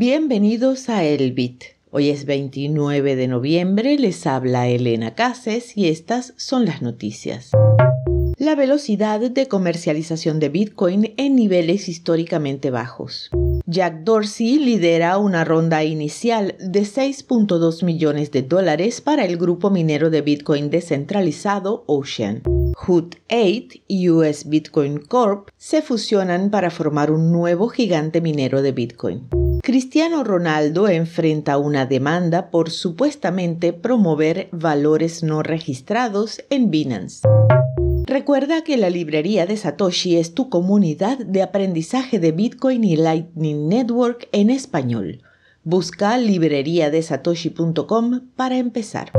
Bienvenidos a Elbit. Hoy es 29 de noviembre, les habla Elena Cases y estas son las noticias. La velocidad de comercialización de Bitcoin en niveles históricamente bajos. Jack Dorsey lidera una ronda inicial de 6.2 millones de dólares para el grupo minero de Bitcoin descentralizado Ocean. HUT 8 y US Bitcoin Corp se fusionan para formar un nuevo gigante minero de Bitcoin. Cristiano Ronaldo enfrenta una demanda por supuestamente promover valores no registrados en Binance. Recuerda que la librería de Satoshi es tu comunidad de aprendizaje de Bitcoin y Lightning Network en español. Busca libreriadesatoshi.com para empezar.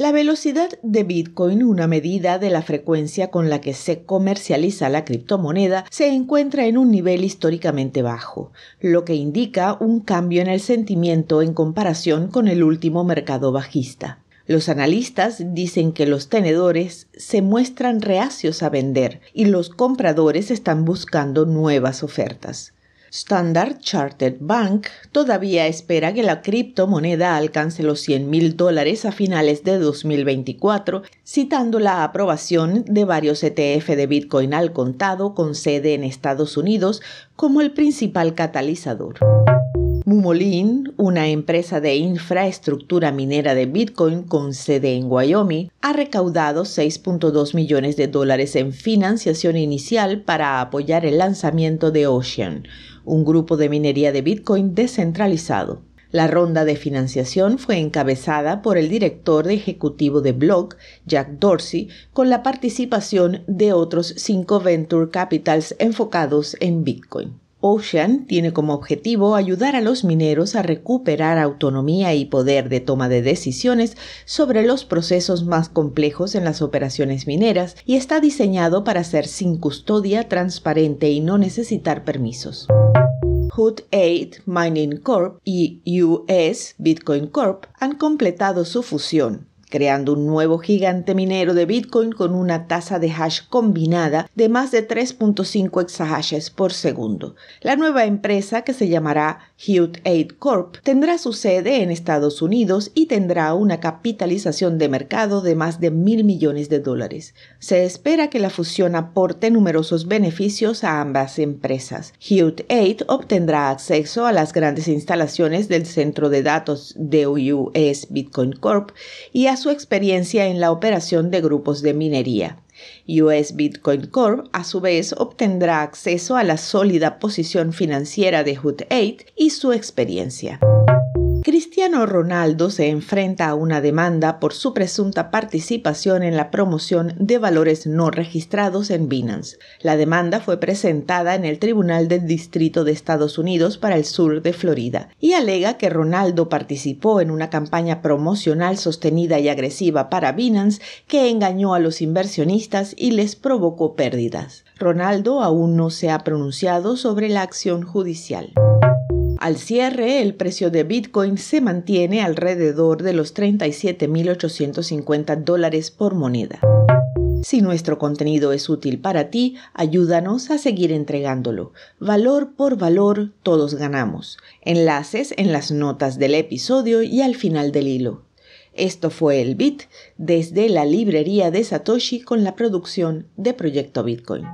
La velocidad de Bitcoin, una medida de la frecuencia con la que se comercializa la criptomoneda, se encuentra en un nivel históricamente bajo, lo que indica un cambio en el sentimiento en comparación con el último mercado bajista. Los analistas dicen que los tenedores se muestran reacios a vender y los compradores están buscando nuevas ofertas. Standard Chartered Bank todavía espera que la criptomoneda alcance los 100 mil dólares a finales de 2024, citando la aprobación de varios ETF de Bitcoin al contado con sede en Estados Unidos como el principal catalizador. Mumolin, una empresa de infraestructura minera de Bitcoin con sede en Wyoming, ha recaudado 6.2 millones de dólares en financiación inicial para apoyar el lanzamiento de Ocean, un grupo de minería de Bitcoin descentralizado. La ronda de financiación fue encabezada por el director ejecutivo de Block, Jack Dorsey, con la participación de otros cinco Venture Capitals enfocados en Bitcoin. Ocean tiene como objetivo ayudar a los mineros a recuperar autonomía y poder de toma de decisiones sobre los procesos más complejos en las operaciones mineras y está diseñado para ser sin custodia, transparente y no necesitar permisos. Hood 8 Mining Corp y US Bitcoin Corp han completado su fusión creando un nuevo gigante minero de Bitcoin con una tasa de hash combinada de más de 3.5 exahashes por segundo. La nueva empresa, que se llamará Hute 8 Corp, tendrá su sede en Estados Unidos y tendrá una capitalización de mercado de más de mil millones de dólares. Se espera que la fusión aporte numerosos beneficios a ambas empresas. Hute 8 obtendrá acceso a las grandes instalaciones del centro de datos de US Bitcoin Corp y a su experiencia en la operación de grupos de minería. US Bitcoin Corp a su vez obtendrá acceso a la sólida posición financiera de HUT 8 y su experiencia. Cristiano Ronaldo se enfrenta a una demanda por su presunta participación en la promoción de valores no registrados en Binance. La demanda fue presentada en el Tribunal del Distrito de Estados Unidos para el sur de Florida y alega que Ronaldo participó en una campaña promocional sostenida y agresiva para Binance que engañó a los inversionistas y les provocó pérdidas. Ronaldo aún no se ha pronunciado sobre la acción judicial. Al cierre, el precio de Bitcoin se mantiene alrededor de los 37.850 dólares por moneda. Si nuestro contenido es útil para ti, ayúdanos a seguir entregándolo. Valor por valor, todos ganamos. Enlaces en las notas del episodio y al final del hilo. Esto fue el Bit desde la librería de Satoshi con la producción de Proyecto Bitcoin.